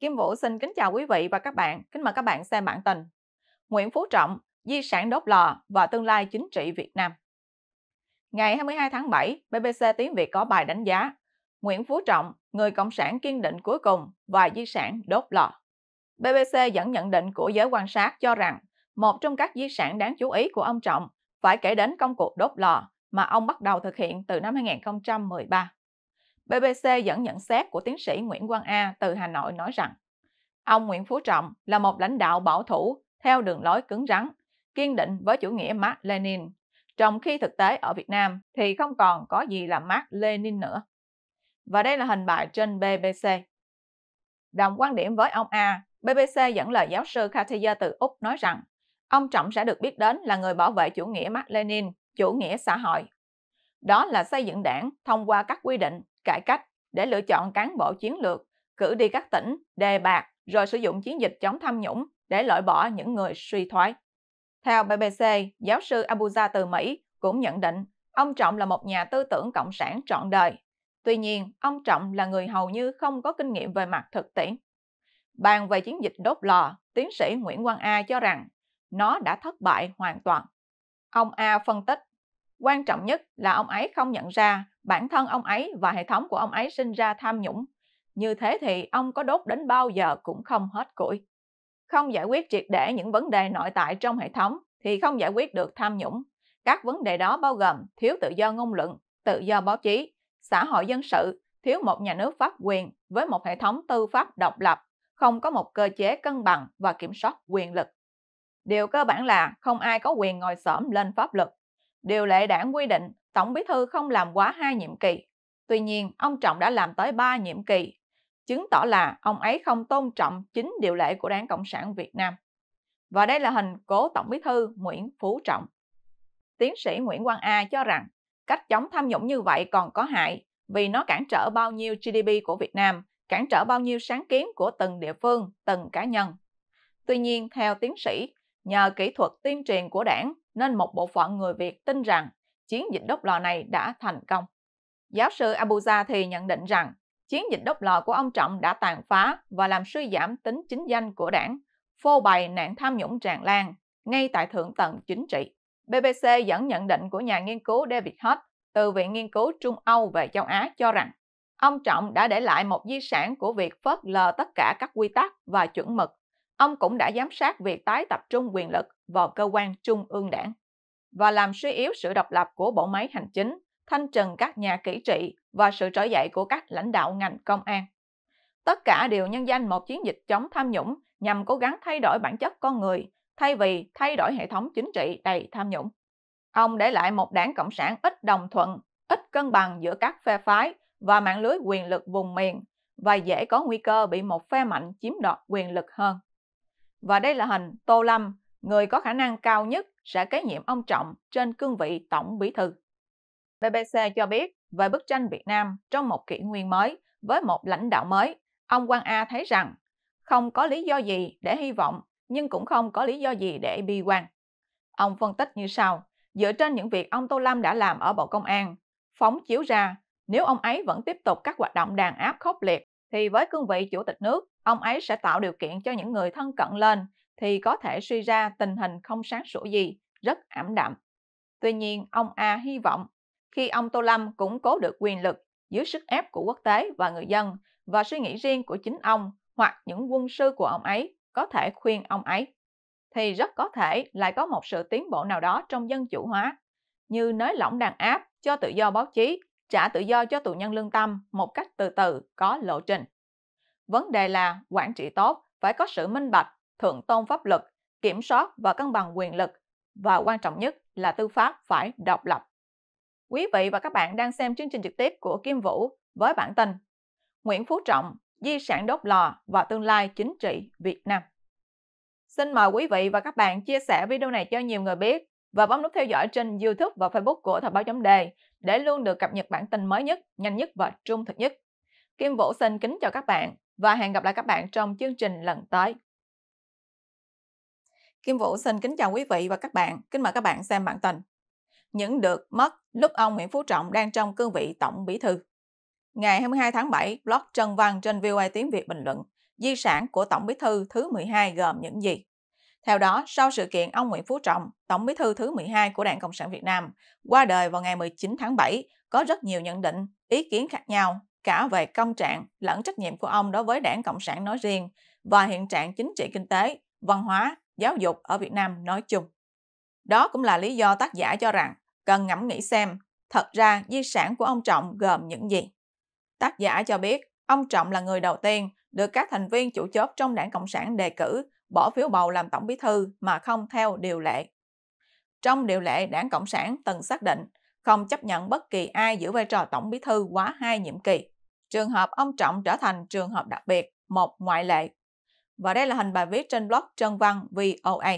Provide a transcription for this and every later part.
Kim Vũ xin kính chào quý vị và các bạn. Kính mời các bạn xem bản tin. Nguyễn Phú Trọng, di sản đốt lò và tương lai chính trị Việt Nam. Ngày 22 tháng 7, BBC Tiếng Việt có bài đánh giá Nguyễn Phú Trọng, người cộng sản kiên định cuối cùng và di sản đốt lò. BBC dẫn nhận định của giới quan sát cho rằng một trong các di sản đáng chú ý của ông Trọng phải kể đến công cuộc đốt lò mà ông bắt đầu thực hiện từ năm 2013. BBC dẫn nhận xét của tiến sĩ Nguyễn Quang A từ Hà Nội nói rằng ông Nguyễn Phú Trọng là một lãnh đạo bảo thủ theo đường lối cứng rắn, kiên định với chủ nghĩa Mark Lenin, trong khi thực tế ở Việt Nam thì không còn có gì là Mark Lenin nữa. Và đây là hình bài trên BBC. Đồng quan điểm với ông A, BBC dẫn lời giáo sư Katia từ Úc nói rằng ông Trọng sẽ được biết đến là người bảo vệ chủ nghĩa Mark Lenin, chủ nghĩa xã hội. Đó là xây dựng đảng thông qua các quy định cải cách để lựa chọn cán bộ chiến lược, cử đi các tỉnh, đề bạc rồi sử dụng chiến dịch chống tham nhũng để loại bỏ những người suy thoái. Theo BBC, giáo sư Abuja từ Mỹ cũng nhận định ông Trọng là một nhà tư tưởng cộng sản trọn đời. Tuy nhiên, ông Trọng là người hầu như không có kinh nghiệm về mặt thực tiễn. Bàn về chiến dịch đốt lò, tiến sĩ Nguyễn Quang A cho rằng nó đã thất bại hoàn toàn. Ông A phân tích Quan trọng nhất là ông ấy không nhận ra bản thân ông ấy và hệ thống của ông ấy sinh ra tham nhũng. Như thế thì ông có đốt đến bao giờ cũng không hết củi. Không giải quyết triệt để những vấn đề nội tại trong hệ thống thì không giải quyết được tham nhũng. Các vấn đề đó bao gồm thiếu tự do ngôn luận, tự do báo chí, xã hội dân sự, thiếu một nhà nước pháp quyền với một hệ thống tư pháp độc lập, không có một cơ chế cân bằng và kiểm soát quyền lực. Điều cơ bản là không ai có quyền ngồi xổm lên pháp luật Điều lệ đảng quy định Tổng Bí thư không làm quá hai nhiệm kỳ. Tuy nhiên, ông Trọng đã làm tới ba nhiệm kỳ, chứng tỏ là ông ấy không tôn trọng chính điều lệ của Đảng Cộng sản Việt Nam. Và đây là hình cố Tổng Bí thư Nguyễn Phú Trọng. Tiến sĩ Nguyễn Quang A cho rằng cách chống tham nhũng như vậy còn có hại vì nó cản trở bao nhiêu GDP của Việt Nam, cản trở bao nhiêu sáng kiến của từng địa phương, từng cá nhân. Tuy nhiên, theo tiến sĩ, nhờ kỹ thuật tiên truyền của đảng nên một bộ phận người Việt tin rằng chiến dịch đốt lò này đã thành công. Giáo sư Abuja thì nhận định rằng chiến dịch đốt lò của ông Trọng đã tàn phá và làm suy giảm tính chính danh của đảng, phô bày nạn tham nhũng tràn lan ngay tại thượng tầng chính trị. BBC dẫn nhận định của nhà nghiên cứu David Hodge từ Viện Nghiên cứu Trung Âu về châu Á cho rằng ông Trọng đã để lại một di sản của việc phớt lờ tất cả các quy tắc và chuẩn mực Ông cũng đã giám sát việc tái tập trung quyền lực vào cơ quan trung ương đảng và làm suy yếu sự độc lập của bộ máy hành chính, thanh trừng các nhà kỹ trị và sự trở dậy của các lãnh đạo ngành công an. Tất cả đều nhân danh một chiến dịch chống tham nhũng nhằm cố gắng thay đổi bản chất con người thay vì thay đổi hệ thống chính trị đầy tham nhũng. Ông để lại một đảng Cộng sản ít đồng thuận, ít cân bằng giữa các phe phái và mạng lưới quyền lực vùng miền và dễ có nguy cơ bị một phe mạnh chiếm đoạt quyền lực hơn và đây là hình Tô Lâm, người có khả năng cao nhất sẽ kế nhiệm ông Trọng trên cương vị Tổng Bí Thư. BBC cho biết về bức tranh Việt Nam trong một kỷ nguyên mới với một lãnh đạo mới, ông Quang A thấy rằng không có lý do gì để hy vọng nhưng cũng không có lý do gì để bi quan. Ông phân tích như sau, dựa trên những việc ông Tô Lâm đã làm ở Bộ Công an, phóng chiếu ra nếu ông ấy vẫn tiếp tục các hoạt động đàn áp khốc liệt thì với cương vị chủ tịch nước, ông ấy sẽ tạo điều kiện cho những người thân cận lên thì có thể suy ra tình hình không sáng sủa gì, rất ảm đạm. Tuy nhiên, ông A hy vọng khi ông Tô Lâm củng cố được quyền lực dưới sức ép của quốc tế và người dân và suy nghĩ riêng của chính ông hoặc những quân sư của ông ấy có thể khuyên ông ấy, thì rất có thể lại có một sự tiến bộ nào đó trong dân chủ hóa, như nới lỏng đàn áp cho tự do báo chí trả tự do cho tù nhân lương tâm một cách từ từ có lộ trình. Vấn đề là quản trị tốt phải có sự minh bạch, thượng tôn pháp luật, kiểm soát và cân bằng quyền lực và quan trọng nhất là tư pháp phải độc lập. Quý vị và các bạn đang xem chương trình trực tiếp của Kim Vũ với bản tin Nguyễn Phú Trọng, di sản đốt lò và tương lai chính trị Việt Nam. Xin mời quý vị và các bạn chia sẻ video này cho nhiều người biết và bấm nút theo dõi trên YouTube và Facebook của Thời báo chấm đề để luôn được cập nhật bản tin mới nhất, nhanh nhất và trung thực nhất. Kim Vũ xin kính chào các bạn và hẹn gặp lại các bạn trong chương trình lần tới. Kim Vũ xin kính chào quý vị và các bạn, kính mời các bạn xem bản tin. Những được mất lúc ông Nguyễn Phú Trọng đang trong cương vị Tổng Bí Thư. Ngày 22 tháng 7, blog Trần Văn trên VOA tiếng Việt bình luận Di sản của Tổng Bí Thư thứ 12 gồm những gì? Theo đó, sau sự kiện ông Nguyễn Phú Trọng, Tổng bí thư thứ 12 của Đảng Cộng sản Việt Nam, qua đời vào ngày 19 tháng 7, có rất nhiều nhận định, ý kiến khác nhau, cả về công trạng lẫn trách nhiệm của ông đối với Đảng Cộng sản nói riêng và hiện trạng chính trị kinh tế, văn hóa, giáo dục ở Việt Nam nói chung. Đó cũng là lý do tác giả cho rằng cần ngẫm nghĩ xem thật ra di sản của ông Trọng gồm những gì. Tác giả cho biết ông Trọng là người đầu tiên được các thành viên chủ chốt trong đảng Cộng sản đề cử bỏ phiếu bầu làm tổng bí thư mà không theo điều lệ. Trong điều lệ, Đảng Cộng sản từng xác định không chấp nhận bất kỳ ai giữ vai trò tổng bí thư quá hai nhiệm kỳ. Trường hợp ông Trọng trở thành trường hợp đặc biệt, một ngoại lệ. Và đây là hình bài viết trên blog Trân Văn VOA.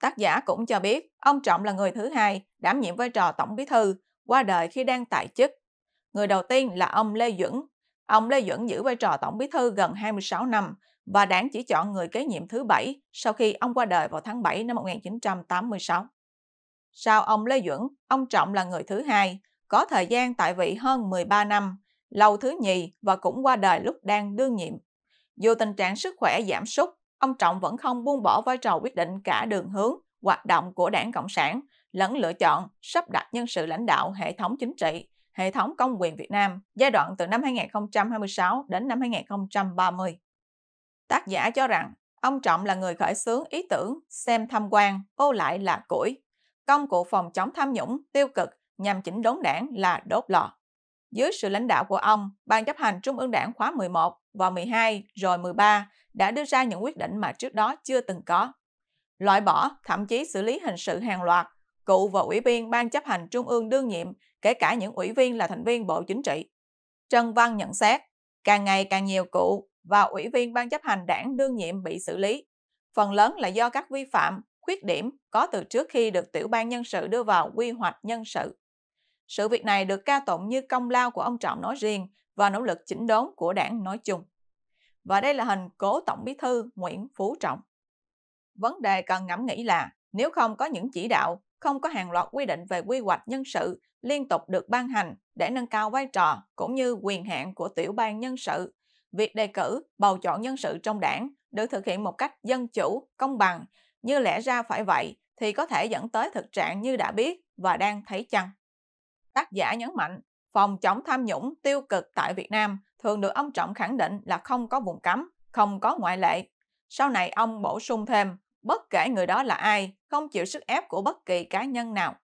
Tác giả cũng cho biết ông Trọng là người thứ hai đảm nhiệm vai trò tổng bí thư qua đời khi đang tại chức. Người đầu tiên là ông Lê Duẩn. Ông Lê Duẩn giữ vai trò tổng bí thư gần 26 năm và đảng chỉ chọn người kế nhiệm thứ bảy sau khi ông qua đời vào tháng 7 năm 1986. Sau ông Lê Duẩn, ông Trọng là người thứ hai, có thời gian tại vị hơn 13 năm, lâu thứ nhì và cũng qua đời lúc đang đương nhiệm. Dù tình trạng sức khỏe giảm sút, ông Trọng vẫn không buông bỏ vai trò quyết định cả đường hướng, hoạt động của đảng Cộng sản, lẫn lựa chọn, sắp đặt nhân sự lãnh đạo hệ thống chính trị, hệ thống công quyền Việt Nam giai đoạn từ năm 2026 đến năm 2030. Tác giả cho rằng ông Trọng là người khởi xướng ý tưởng xem tham quan ô lại là củi, công cụ phòng chống tham nhũng tiêu cực nhằm chỉnh đốn đảng là đốt lò. Dưới sự lãnh đạo của ông, Ban chấp hành Trung ương đảng khóa 11 và 12 rồi 13 đã đưa ra những quyết định mà trước đó chưa từng có. Loại bỏ, thậm chí xử lý hình sự hàng loạt, cựu và ủy viên Ban chấp hành Trung ương đương nhiệm, kể cả những ủy viên là thành viên Bộ Chính trị. Trần Văn nhận xét, càng ngày càng nhiều cụ và ủy viên ban chấp hành đảng đương nhiệm bị xử lý. Phần lớn là do các vi phạm, khuyết điểm có từ trước khi được tiểu ban nhân sự đưa vào quy hoạch nhân sự. Sự việc này được ca tụng như công lao của ông Trọng nói riêng và nỗ lực chỉnh đốn của đảng nói chung. Và đây là hình cố Tổng Bí thư Nguyễn Phú Trọng. Vấn đề cần ngẫm nghĩ là nếu không có những chỉ đạo, không có hàng loạt quy định về quy hoạch nhân sự liên tục được ban hành để nâng cao vai trò cũng như quyền hạn của tiểu ban nhân sự việc đề cử, bầu chọn nhân sự trong đảng được thực hiện một cách dân chủ, công bằng, như lẽ ra phải vậy thì có thể dẫn tới thực trạng như đã biết và đang thấy chăng. Tác giả nhấn mạnh, phòng chống tham nhũng tiêu cực tại Việt Nam thường được ông Trọng khẳng định là không có vùng cấm, không có ngoại lệ. Sau này ông bổ sung thêm, bất kể người đó là ai, không chịu sức ép của bất kỳ cá nhân nào.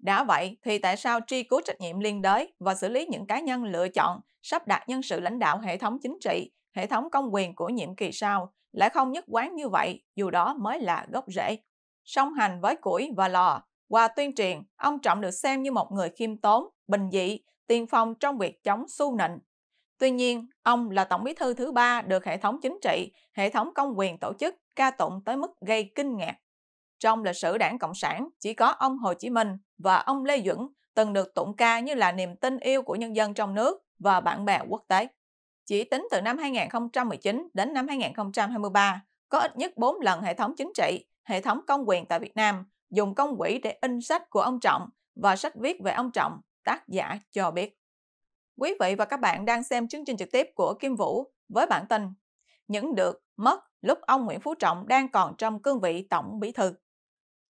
Đã vậy thì tại sao truy cứu trách nhiệm liên đới và xử lý những cá nhân lựa chọn, sắp đặt nhân sự lãnh đạo hệ thống chính trị, hệ thống công quyền của nhiệm kỳ sau lại không nhất quán như vậy, dù đó mới là gốc rễ. Song hành với củi và lò, qua tuyên truyền, ông Trọng được xem như một người khiêm tốn, bình dị, tiên phong trong việc chống su nịnh. Tuy nhiên, ông là tổng bí thư thứ ba được hệ thống chính trị, hệ thống công quyền tổ chức ca tụng tới mức gây kinh ngạc. Trong lịch sử đảng Cộng sản, chỉ có ông Hồ Chí Minh và ông Lê Duẩn từng được tụng ca như là niềm tin yêu của nhân dân trong nước và bạn bè quốc tế. Chỉ tính từ năm 2019 đến năm 2023, có ít nhất 4 lần hệ thống chính trị, hệ thống công quyền tại Việt Nam dùng công quỹ để in sách của ông Trọng và sách viết về ông Trọng, tác giả cho biết. Quý vị và các bạn đang xem chương trình trực tiếp của Kim Vũ với bản tin Những được mất lúc ông Nguyễn Phú Trọng đang còn trong cương vị Tổng Bí Thư.